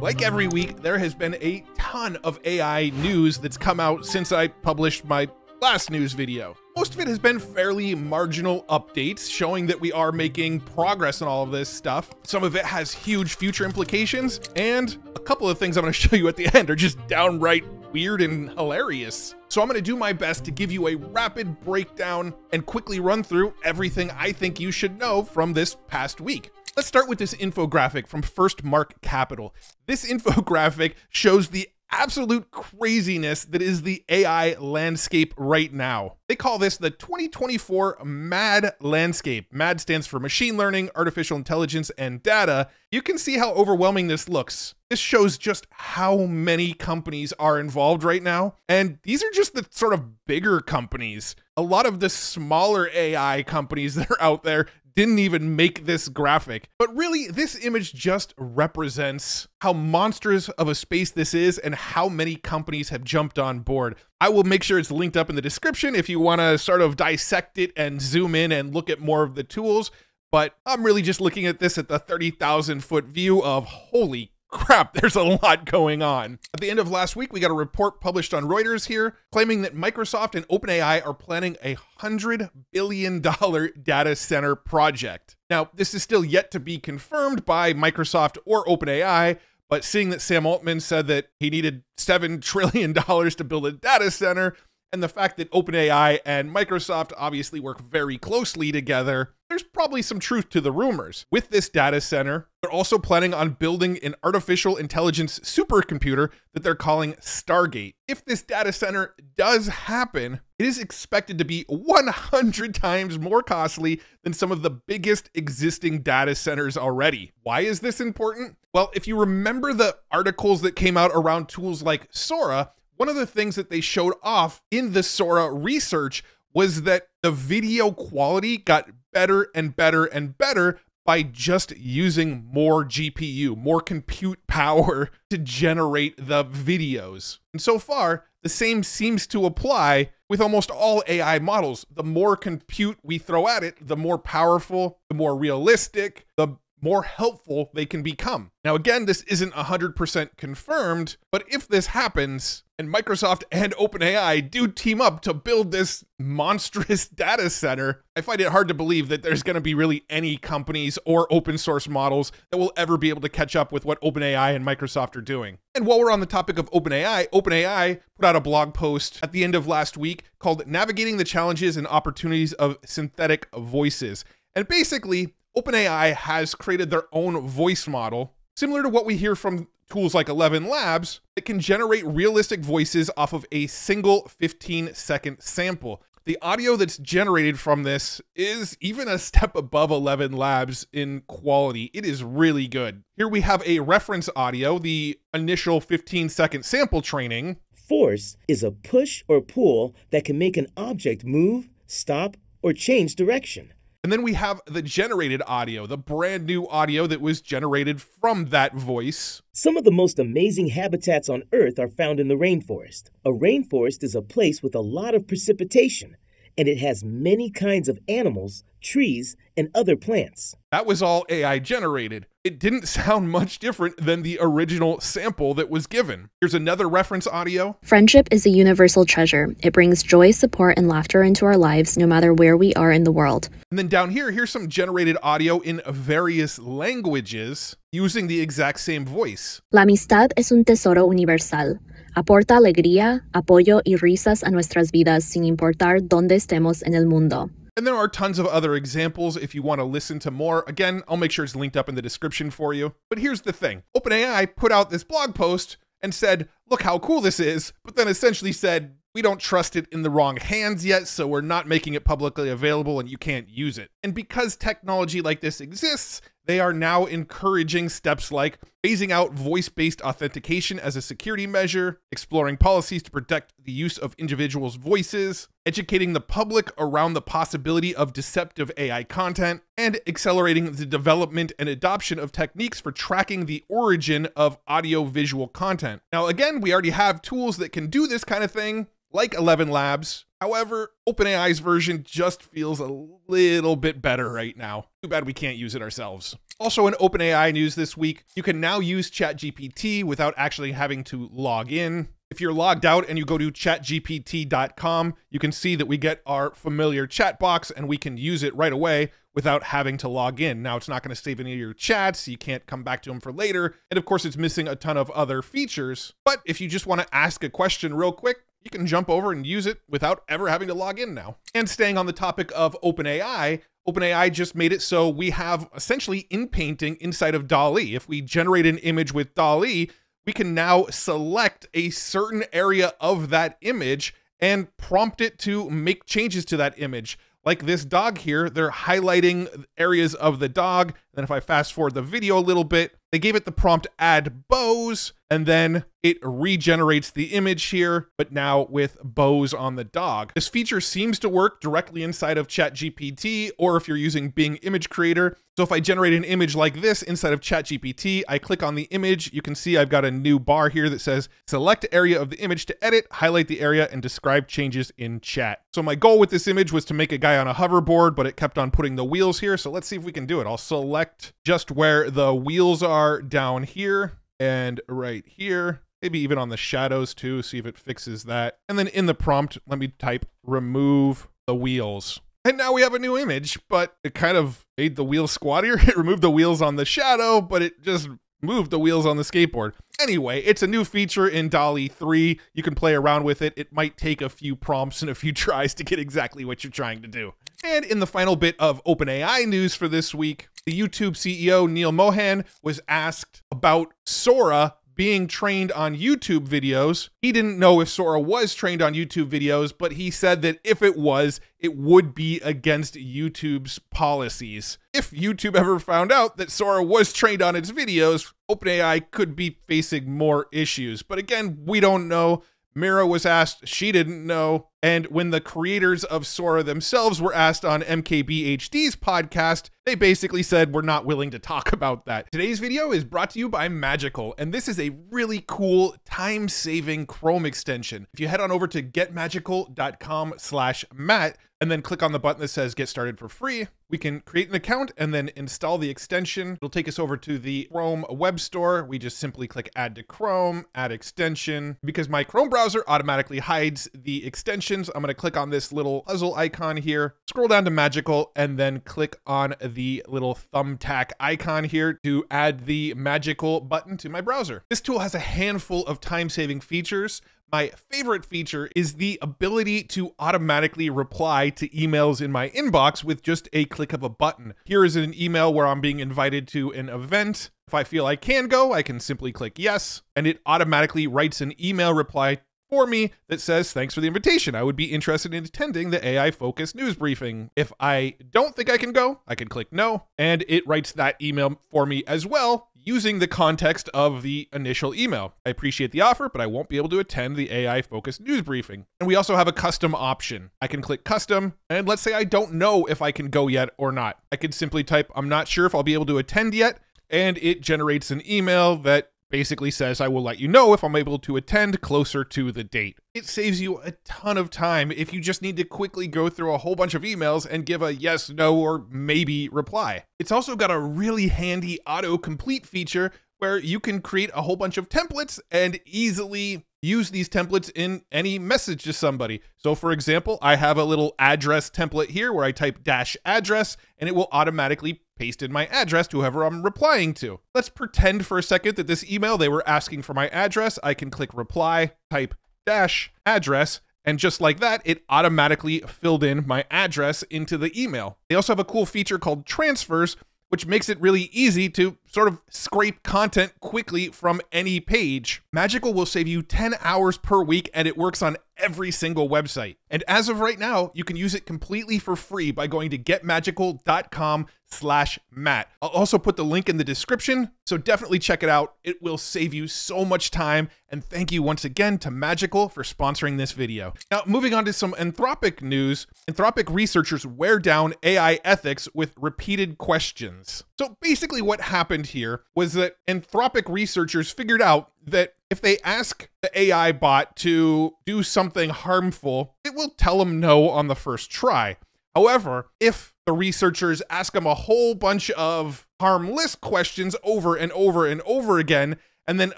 Like every week, there has been a ton of AI news that's come out since I published my last news video. Most of it has been fairly marginal updates showing that we are making progress in all of this stuff. Some of it has huge future implications, and a couple of things I'm gonna show you at the end are just downright weird and hilarious. So I'm gonna do my best to give you a rapid breakdown and quickly run through everything I think you should know from this past week. Let's start with this infographic from First Mark Capital. This infographic shows the absolute craziness that is the AI landscape right now. They call this the 2024 MAD landscape. MAD stands for machine learning, artificial intelligence, and data. You can see how overwhelming this looks. This shows just how many companies are involved right now. And these are just the sort of bigger companies. A lot of the smaller AI companies that are out there didn't even make this graphic. But really, this image just represents how monstrous of a space this is and how many companies have jumped on board. I will make sure it's linked up in the description if you want to sort of dissect it and zoom in and look at more of the tools. But I'm really just looking at this at the 30,000 foot view of holy crap, there's a lot going on. At the end of last week, we got a report published on Reuters here claiming that Microsoft and OpenAI are planning a $100 billion data center project. Now, this is still yet to be confirmed by Microsoft or OpenAI, but seeing that Sam Altman said that he needed $7 trillion to build a data center, and the fact that OpenAI and Microsoft obviously work very closely together, there's probably some truth to the rumors. With this data center, they're also planning on building an artificial intelligence supercomputer that they're calling Stargate. If this data center does happen, it is expected to be 100 times more costly than some of the biggest existing data centers already. Why is this important? Well, if you remember the articles that came out around tools like Sora, one of the things that they showed off in the Sora research was that the video quality got better and better and better by just using more GPU, more compute power to generate the videos. And so far, the same seems to apply with almost all AI models. The more compute we throw at it, the more powerful, the more realistic, the more helpful they can become. Now, again, this isn't 100% confirmed, but if this happens, and Microsoft and OpenAI do team up to build this monstrous data center, I find it hard to believe that there's going to be really any companies or open source models that will ever be able to catch up with what OpenAI and Microsoft are doing. And while we're on the topic of OpenAI, OpenAI put out a blog post at the end of last week called Navigating the Challenges and Opportunities of Synthetic Voices. And basically, OpenAI has created their own voice model, similar to what we hear from tools like 11 Labs, that can generate realistic voices off of a single 15 second sample. The audio that's generated from this is even a step above 11 Labs in quality. It is really good. Here we have a reference audio, the initial 15 second sample training. Force is a push or pull that can make an object move, stop, or change direction. And then we have the generated audio, the brand new audio that was generated from that voice. Some of the most amazing habitats on Earth are found in the rainforest. A rainforest is a place with a lot of precipitation and it has many kinds of animals, trees, and other plants. That was all AI generated. It didn't sound much different than the original sample that was given. Here's another reference audio Friendship is a universal treasure. It brings joy, support, and laughter into our lives, no matter where we are in the world. And then down here, here's some generated audio in various languages using the exact same voice. La amistad es un tesoro universal. Aporta alegría, apoyo y risas a nuestras vidas sin importar dónde estemos en el mundo. And there are tons of other examples if you want to listen to more. Again, I'll make sure it's linked up in the description for you. But here's the thing OpenAI put out this blog post and said, look how cool this is, but then essentially said, we don't trust it in the wrong hands yet, so we're not making it publicly available and you can't use it. And because technology like this exists, they are now encouraging steps like phasing out voice based authentication as a security measure, exploring policies to protect the use of individuals' voices, educating the public around the possibility of deceptive AI content, and accelerating the development and adoption of techniques for tracking the origin of audiovisual content. Now, again, we already have tools that can do this kind of thing like 11 Labs. However, OpenAI's version just feels a little bit better right now. Too bad we can't use it ourselves. Also in OpenAI news this week, you can now use ChatGPT without actually having to log in. If you're logged out and you go to chatgpt.com, you can see that we get our familiar chat box and we can use it right away without having to log in. Now, it's not going to save any of your chats. You can't come back to them for later. And of course, it's missing a ton of other features. But if you just want to ask a question real quick, you can jump over and use it without ever having to log in now. And staying on the topic of OpenAI, OpenAI just made it so we have essentially in painting inside of DALI. If we generate an image with DALI, we can now select a certain area of that image and prompt it to make changes to that image. Like this dog here, they're highlighting areas of the dog and if I fast forward the video a little bit, they gave it the prompt add bows, and then it regenerates the image here, but now with bows on the dog. This feature seems to work directly inside of ChatGPT, or if you're using Bing Image Creator. So if I generate an image like this inside of ChatGPT, I click on the image, you can see I've got a new bar here that says select area of the image to edit, highlight the area, and describe changes in chat. So my goal with this image was to make a guy on a hoverboard, but it kept on putting the wheels here. So let's see if we can do it. I'll select just where the wheels are down here and right here maybe even on the shadows too, see if it fixes that. And then in the prompt, let me type remove the wheels. And now we have a new image, but it kind of made the wheels squattier. It removed the wheels on the shadow, but it just moved the wheels on the skateboard. Anyway, it's a new feature in Dolly 3. You can play around with it. It might take a few prompts and a few tries to get exactly what you're trying to do. And in the final bit of OpenAI news for this week, the YouTube CEO Neil Mohan was asked about Sora being trained on YouTube videos. He didn't know if Sora was trained on YouTube videos, but he said that if it was, it would be against YouTube's policies. If YouTube ever found out that Sora was trained on its videos, OpenAI could be facing more issues. But again, we don't know. Mira was asked, she didn't know. And when the creators of Sora themselves were asked on MKBHD's podcast they basically said, we're not willing to talk about that. Today's video is brought to you by Magical, and this is a really cool time-saving Chrome extension. If you head on over to getmagical.com slash Matt, and then click on the button that says get started for free. We can create an account and then install the extension. It'll take us over to the Chrome web store. We just simply click add to Chrome, add extension. Because my Chrome browser automatically hides the extensions, I'm gonna click on this little puzzle icon here, scroll down to magical, and then click on the little thumbtack icon here to add the magical button to my browser. This tool has a handful of time-saving features, my favorite feature is the ability to automatically reply to emails in my inbox with just a click of a button. Here is an email where I'm being invited to an event. If I feel I can go, I can simply click yes, and it automatically writes an email reply for me that says, Thanks for the invitation. I would be interested in attending the AI focused news briefing. If I don't think I can go, I can click no. And it writes that email for me as well using the context of the initial email. I appreciate the offer, but I won't be able to attend the AI focused news briefing. And we also have a custom option. I can click custom, and let's say I don't know if I can go yet or not. I can simply type, I'm not sure if I'll be able to attend yet, and it generates an email that basically says, I will let you know if I'm able to attend closer to the date. It saves you a ton of time if you just need to quickly go through a whole bunch of emails and give a yes, no, or maybe reply. It's also got a really handy autocomplete feature where you can create a whole bunch of templates and easily use these templates in any message to somebody. So for example, I have a little address template here where I type dash address and it will automatically paste in my address to whoever I'm replying to. Let's pretend for a second that this email, they were asking for my address. I can click reply, type dash address, and just like that, it automatically filled in my address into the email. They also have a cool feature called transfers which makes it really easy to sort of scrape content quickly from any page. Magical will save you 10 hours per week and it works on every single website. And as of right now, you can use it completely for free by going to getmagical.com slash Matt. I'll also put the link in the description, so definitely check it out. It will save you so much time. And thank you once again to Magical for sponsoring this video. Now, moving on to some Anthropic news. Anthropic researchers wear down AI ethics with repeated questions. So basically what happened here was that Anthropic researchers figured out that if they ask the AI bot to do something harmful, it will tell them no on the first try. However, if the researchers ask them a whole bunch of harmless questions over and over and over again, and then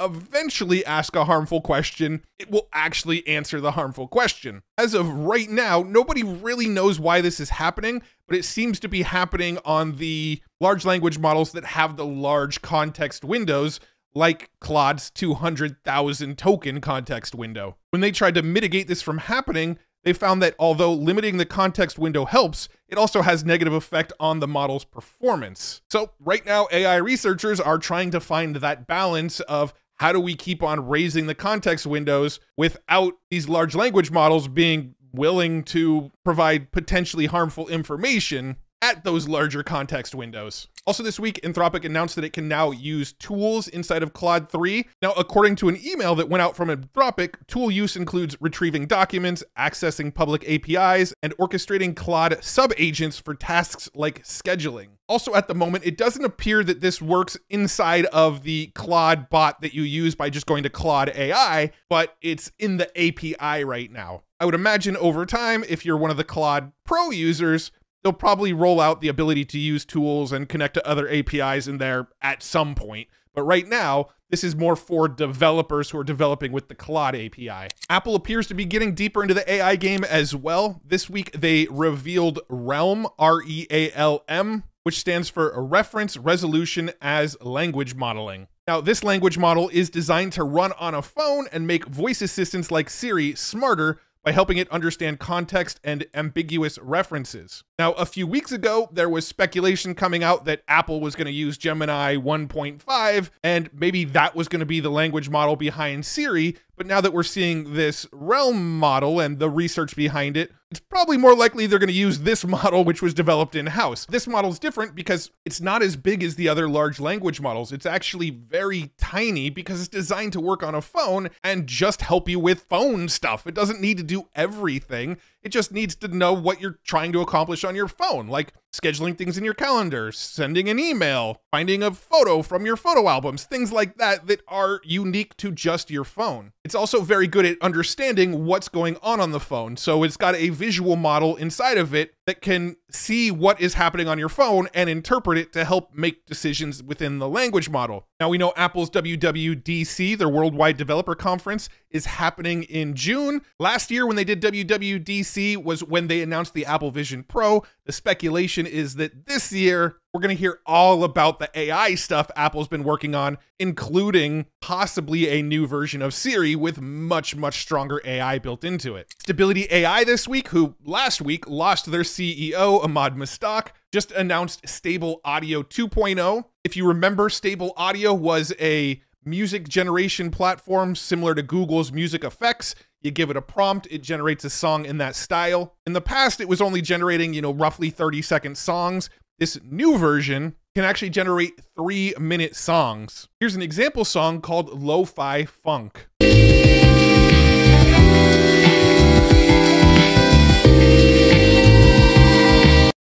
eventually ask a harmful question, it will actually answer the harmful question. As of right now, nobody really knows why this is happening, but it seems to be happening on the large language models that have the large context windows like Claude's 200,000 token context window. When they tried to mitigate this from happening, they found that although limiting the context window helps, it also has negative effect on the model's performance. So right now, AI researchers are trying to find that balance of how do we keep on raising the context windows without these large language models being willing to provide potentially harmful information at those larger context windows. Also this week, Anthropic announced that it can now use tools inside of Claude 3. Now, according to an email that went out from Anthropic, tool use includes retrieving documents, accessing public APIs, and orchestrating Claude subagents for tasks like scheduling. Also at the moment, it doesn't appear that this works inside of the Claude bot that you use by just going to Claude AI, but it's in the API right now. I would imagine over time, if you're one of the Claude Pro users, they'll probably roll out the ability to use tools and connect to other APIs in there at some point. But right now, this is more for developers who are developing with the Claude API. Apple appears to be getting deeper into the AI game as well. This week, they revealed Realm, R E A L M, which stands for Reference Resolution as Language Modeling. Now, this language model is designed to run on a phone and make voice assistants like Siri smarter by helping it understand context and ambiguous references. Now, a few weeks ago, there was speculation coming out that Apple was going to use Gemini 1.5, and maybe that was going to be the language model behind Siri. But now that we're seeing this realm model and the research behind it, it's probably more likely they're going to use this model, which was developed in house. This model is different because it's not as big as the other large language models. It's actually very tiny because it's designed to work on a phone and just help you with phone stuff. It doesn't need to do everything. It just needs to know what you're trying to accomplish on your phone, like scheduling things in your calendar, sending an email, finding a photo from your photo albums, things like that that are unique to just your phone. It's also very good at understanding what's going on on the phone. So it's got a visual model inside of it that can see what is happening on your phone and interpret it to help make decisions within the language model. Now we know Apple's WWDC, their Worldwide Developer Conference, is happening in June. Last year, when they did WWDC, was when they announced the Apple Vision Pro. The speculation is that this year, we're going to hear all about the AI stuff Apple's been working on, including possibly a new version of Siri with much, much stronger AI built into it. Stability AI this week, who last week lost their CEO, Ahmad Mustak, just announced Stable Audio 2.0. If you remember, Stable Audio was a music generation platform similar to Google's music effects. You give it a prompt, it generates a song in that style. In the past, it was only generating, you know, roughly 30 second songs. This new version can actually generate three minute songs. Here's an example song called Lo Fi Funk.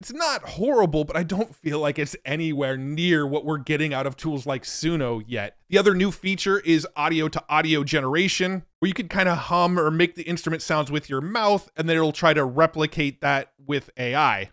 it's not horrible, but I don't feel like it's anywhere near what we're getting out of tools like Suno yet. The other new feature is audio to audio generation, where you can kind of hum or make the instrument sounds with your mouth, and then it'll try to replicate that with AI.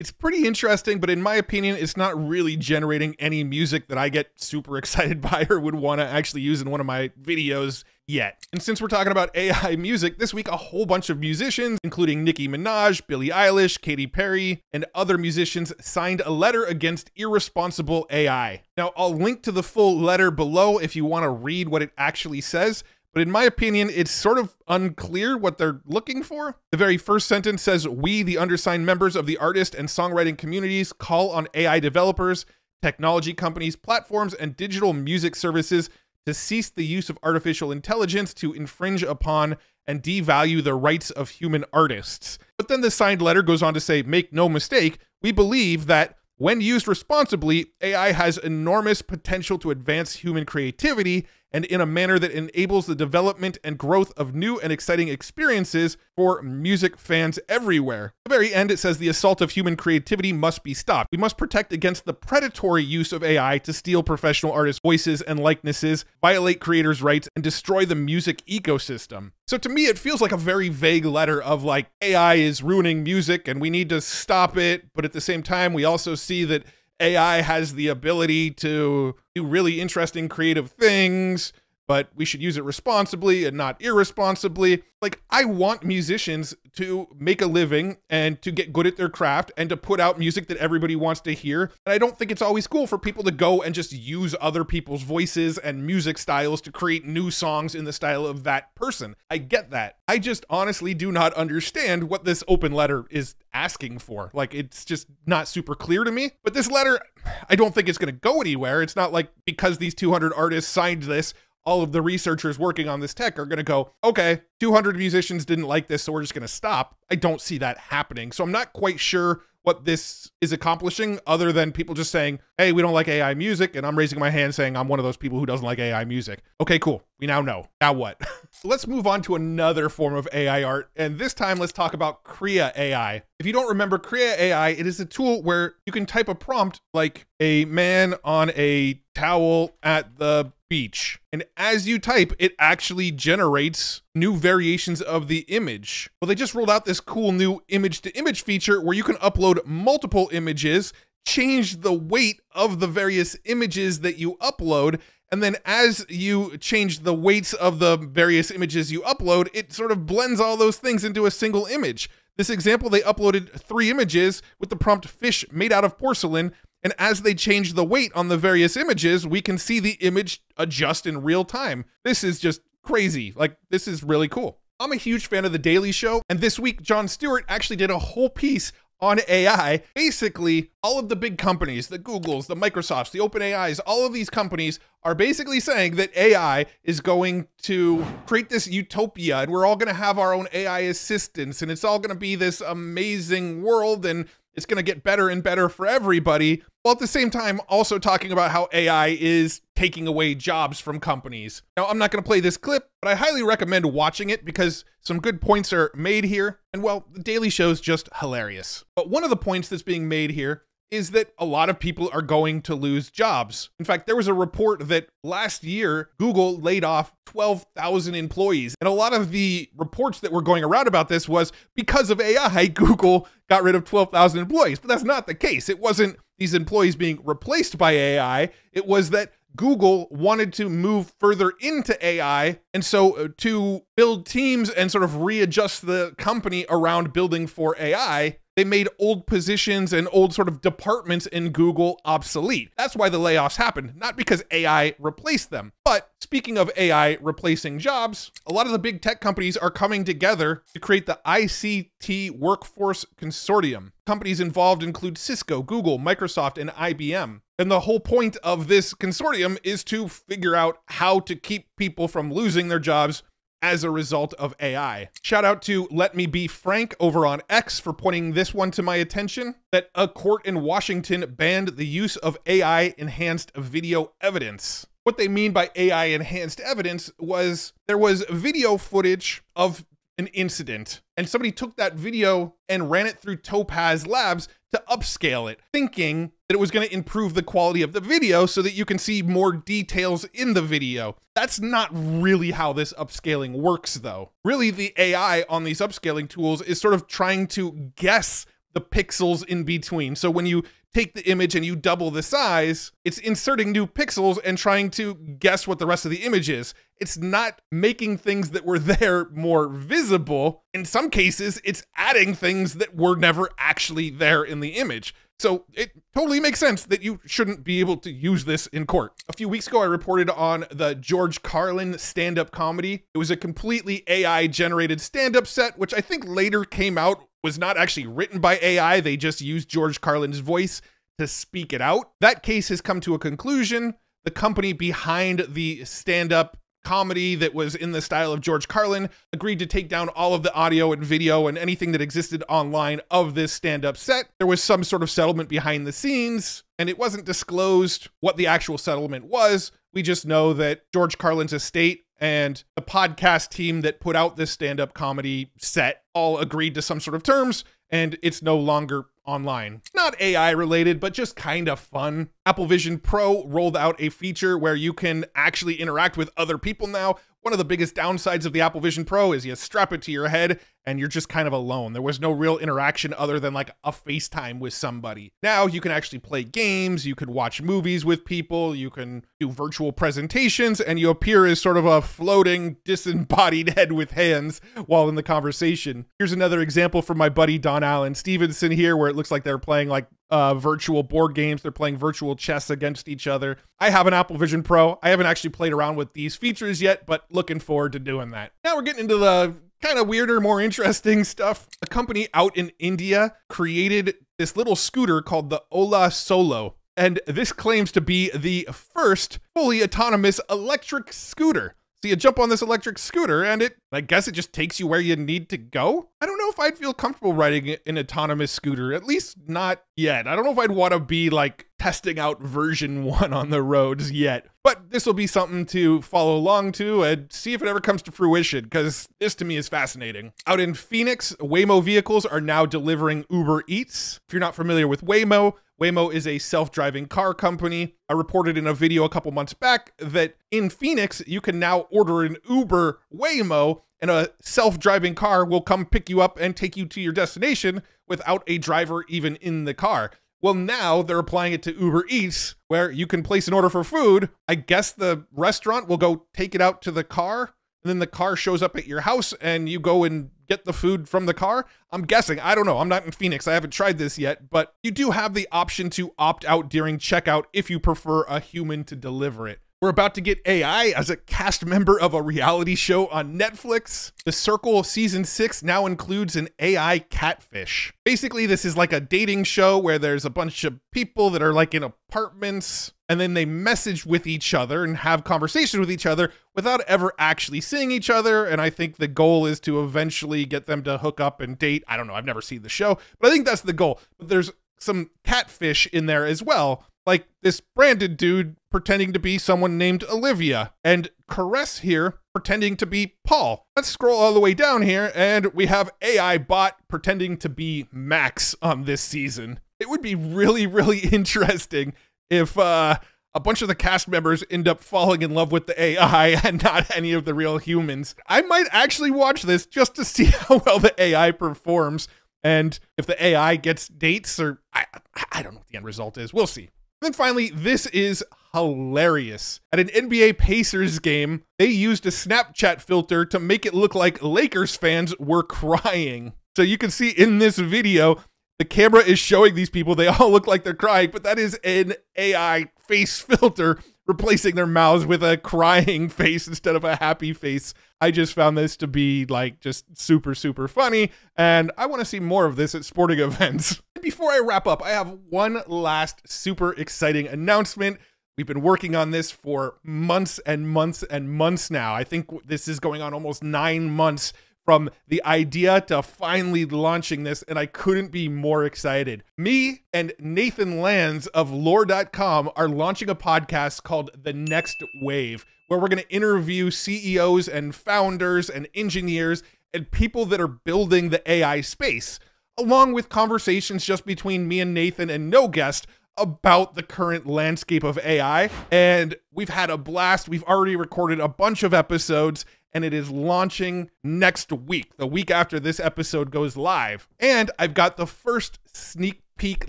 It's pretty interesting, but in my opinion, it's not really generating any music that I get super excited by or would want to actually use in one of my videos yet. And since we're talking about AI music, this week a whole bunch of musicians, including Nicki Minaj, Billie Eilish, Katy Perry, and other musicians signed a letter against irresponsible AI. Now, I'll link to the full letter below if you want to read what it actually says, but in my opinion, it's sort of unclear what they're looking for. The very first sentence says, We, the undersigned members of the artist and songwriting communities, call on AI developers, technology companies, platforms, and digital music services to cease the use of artificial intelligence to infringe upon and devalue the rights of human artists. But then the signed letter goes on to say, Make no mistake, we believe that when used responsibly, AI has enormous potential to advance human creativity and in a manner that enables the development and growth of new and exciting experiences for music fans everywhere. At the very end, it says the assault of human creativity must be stopped. We must protect against the predatory use of AI to steal professional artists' voices and likenesses, violate creators' rights, and destroy the music ecosystem. So to me, it feels like a very vague letter of like AI is ruining music and we need to stop it. But at the same time, we also see that AI has the ability to do really interesting creative things but we should use it responsibly and not irresponsibly. Like, I want musicians to make a living and to get good at their craft and to put out music that everybody wants to hear. And I don't think it's always cool for people to go and just use other people's voices and music styles to create new songs in the style of that person. I get that. I just honestly do not understand what this open letter is asking for. Like, it's just not super clear to me. But this letter, I don't think it's going to go anywhere. It's not like because these 200 artists signed this, all of the researchers working on this tech are going to go, okay, 200 musicians didn't like this, so we're just going to stop. I don't see that happening. So I'm not quite sure what this is accomplishing other than people just saying, hey, we don't like AI music. And I'm raising my hand saying I'm one of those people who doesn't like AI music. Okay, cool. We now know. Now what? let's move on to another form of AI art. And this time, let's talk about Crea AI. If you don't remember Crea AI, it is a tool where you can type a prompt like a man on a towel at the beach. And as you type, it actually generates new variations of the image. Well, they just rolled out this cool new image to image feature where you can upload multiple images, change the weight of the various images that you upload, and then as you change the weights of the various images you upload, it sort of blends all those things into a single image. This example, they uploaded three images with the prompt fish made out of porcelain and as they change the weight on the various images, we can see the image adjust in real time. This is just crazy. Like, this is really cool. I'm a huge fan of The Daily Show, and this week, Jon Stewart actually did a whole piece on AI. Basically, all of the big companies, the Googles, the Microsofts, the OpenAIs, all of these companies are basically saying that AI is going to create this utopia and we're all going to have our own AI assistants and it's all going to be this amazing world and it's going to get better and better for everybody, while at the same time also talking about how AI is taking away jobs from companies. Now, I'm not going to play this clip, but I highly recommend watching it because some good points are made here. And well, the Daily Show is just hilarious. But one of the points that's being made here is that a lot of people are going to lose jobs. In fact, there was a report that last year Google laid off 12,000 employees. And a lot of the reports that were going around about this was because of AI, Google got rid of 12,000 employees. But that's not the case. It wasn't these employees being replaced by AI, it was that Google wanted to move further into AI. And so uh, to build teams and sort of readjust the company around building for AI, they made old positions and old sort of departments in Google obsolete. That's why the layoffs happened, not because AI replaced them. But speaking of AI replacing jobs, a lot of the big tech companies are coming together to create the ICT Workforce Consortium. Companies involved include Cisco, Google, Microsoft, and IBM. And the whole point of this consortium is to figure out how to keep people from losing their jobs as a result of AI. Shout out to Let Me Be Frank over on X for pointing this one to my attention that a court in Washington banned the use of AI enhanced video evidence. What they mean by AI enhanced evidence was there was video footage of an incident and somebody took that video and ran it through Topaz Labs to upscale it, thinking that it was going to improve the quality of the video so that you can see more details in the video. That's not really how this upscaling works, though. Really, the AI on these upscaling tools is sort of trying to guess the pixels in between. So when you take the image and you double the size, it's inserting new pixels and trying to guess what the rest of the image is. It's not making things that were there more visible. In some cases, it's adding things that were never actually there in the image. So it totally makes sense that you shouldn't be able to use this in court. A few weeks ago, I reported on the George Carlin stand up comedy. It was a completely AI generated stand up set, which I think later came out was not actually written by AI. They just used George Carlin's voice to speak it out. That case has come to a conclusion. The company behind the stand up comedy that was in the style of George Carlin agreed to take down all of the audio and video and anything that existed online of this stand up set. There was some sort of settlement behind the scenes, and it wasn't disclosed what the actual settlement was. We just know that George Carlin's estate and the podcast team that put out this stand up comedy set all agreed to some sort of terms, and it's no longer online. Not AI related, but just kind of fun. Apple Vision Pro rolled out a feature where you can actually interact with other people now one of the biggest downsides of the Apple Vision Pro is you strap it to your head and you're just kind of alone. There was no real interaction other than like a FaceTime with somebody. Now you can actually play games, you can watch movies with people, you can do virtual presentations, and you appear as sort of a floating, disembodied head with hands while in the conversation. Here's another example from my buddy Don Allen Stevenson here, where it looks like they're playing like uh, virtual board games. They're playing virtual chess against each other. I have an Apple Vision Pro. I haven't actually played around with these features yet, but looking forward to doing that. Now we're getting into the kind of weirder, more interesting stuff. A company out in India created this little scooter called the Ola Solo. And this claims to be the first fully autonomous electric scooter. So you jump on this electric scooter and it I guess it just takes you where you need to go. I don't know if I'd feel comfortable riding an autonomous scooter, at least not yet. I don't know if I'd want to be like testing out version one on the roads yet, but this will be something to follow along to and see if it ever comes to fruition because this to me is fascinating. Out in Phoenix, Waymo vehicles are now delivering Uber Eats. If you're not familiar with Waymo, Waymo is a self driving car company. I reported in a video a couple months back that in Phoenix, you can now order an Uber Waymo, and a self driving car will come pick you up and take you to your destination without a driver even in the car. Well, now they're applying it to Uber Eats, where you can place an order for food. I guess the restaurant will go take it out to the car, and then the car shows up at your house, and you go and get the food from the car. I'm guessing. I don't know. I'm not in Phoenix. I haven't tried this yet, but you do have the option to opt out during checkout if you prefer a human to deliver it. We're about to get AI as a cast member of a reality show on Netflix. The Circle season six now includes an AI catfish. Basically, this is like a dating show where there's a bunch of people that are like in apartments and then they message with each other and have conversations with each other without ever actually seeing each other. And I think the goal is to eventually get them to hook up and date. I don't know. I've never seen the show, but I think that's the goal. But there's some catfish in there as well like this branded dude pretending to be someone named Olivia, and Caress here pretending to be Paul. Let's scroll all the way down here, and we have AI bot pretending to be Max on this season. It would be really, really interesting if uh, a bunch of the cast members end up falling in love with the AI and not any of the real humans. I might actually watch this just to see how well the AI performs and if the AI gets dates or I, I don't know what the end result is. We'll see then finally, this is hilarious. At an NBA Pacers game, they used a Snapchat filter to make it look like Lakers fans were crying. So you can see in this video, the camera is showing these people. They all look like they're crying, but that is an AI face filter replacing their mouths with a crying face instead of a happy face. I just found this to be like just super, super funny. And I want to see more of this at sporting events. Before I wrap up, I have one last super exciting announcement. We've been working on this for months and months and months now. I think this is going on almost nine months from the idea to finally launching this, and I couldn't be more excited. Me and Nathan Lands of lore.com are launching a podcast called The Next Wave, where we're going to interview CEOs and founders and engineers and people that are building the AI space along with conversations just between me and Nathan and no guest about the current landscape of AI. And we've had a blast. We've already recorded a bunch of episodes, and it is launching next week, the week after this episode goes live. And I've got the first sneak peek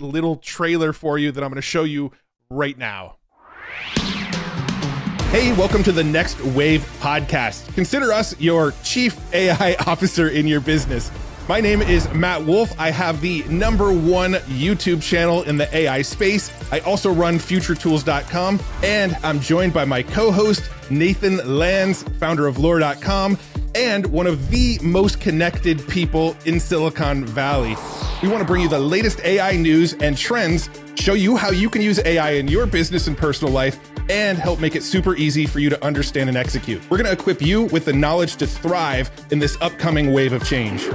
little trailer for you that I'm going to show you right now. Hey, welcome to the Next Wave podcast. Consider us your chief AI officer in your business. My name is Matt Wolf. I have the number one YouTube channel in the AI space. I also run futuretools.com, and I'm joined by my co host, Nathan Lands, founder of lore.com, and one of the most connected people in Silicon Valley. We want to bring you the latest AI news and trends, show you how you can use AI in your business and personal life and help make it super easy for you to understand and execute. We're going to equip you with the knowledge to thrive in this upcoming wave of change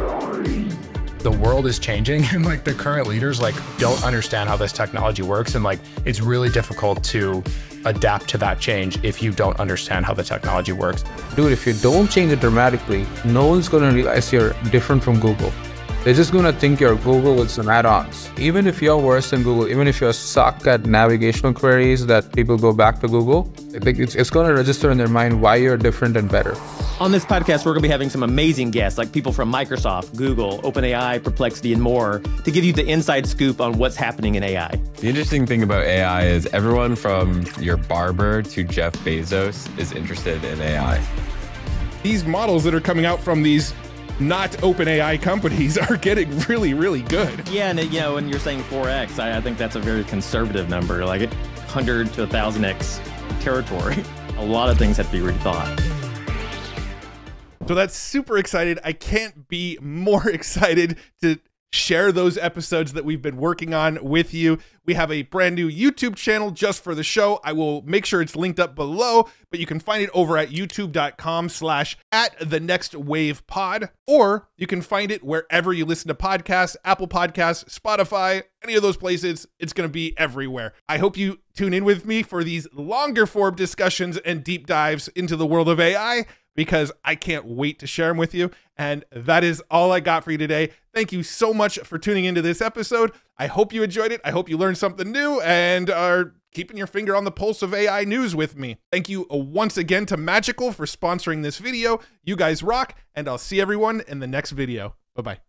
the world is changing and like the current leaders like don't understand how this technology works and like it's really difficult to adapt to that change if you don't understand how the technology works dude if you don't change it dramatically no one's going to realize you're different from google they're just gonna think you're Google with some add-ons. Even if you're worse than Google, even if you suck at navigational queries that people go back to Google, I think it's, it's gonna register in their mind why you're different and better. On this podcast, we're gonna be having some amazing guests, like people from Microsoft, Google, OpenAI, Perplexity, and more, to give you the inside scoop on what's happening in AI. The interesting thing about AI is everyone from your barber to Jeff Bezos is interested in AI. These models that are coming out from these not open AI companies are getting really, really good. Yeah, and uh, you know, when you're saying 4x, I, I think that's a very conservative number, like 100 to 1,000x territory. a lot of things have to be rethought. So that's super excited. I can't be more excited to share those episodes that we've been working on with you. We have a brand new YouTube channel just for the show. I will make sure it's linked up below, but you can find it over at youtube.com slash at the next wave pod, or you can find it wherever you listen to podcasts, Apple Podcasts, Spotify, any of those places. It's going to be everywhere. I hope you tune in with me for these longer form discussions and deep dives into the world of AI because I can't wait to share them with you. And that is all I got for you today. Thank you so much for tuning into this episode. I hope you enjoyed it. I hope you learned something new and are keeping your finger on the pulse of AI news with me. Thank you once again to Magical for sponsoring this video. You guys rock, and I'll see everyone in the next video. Bye bye.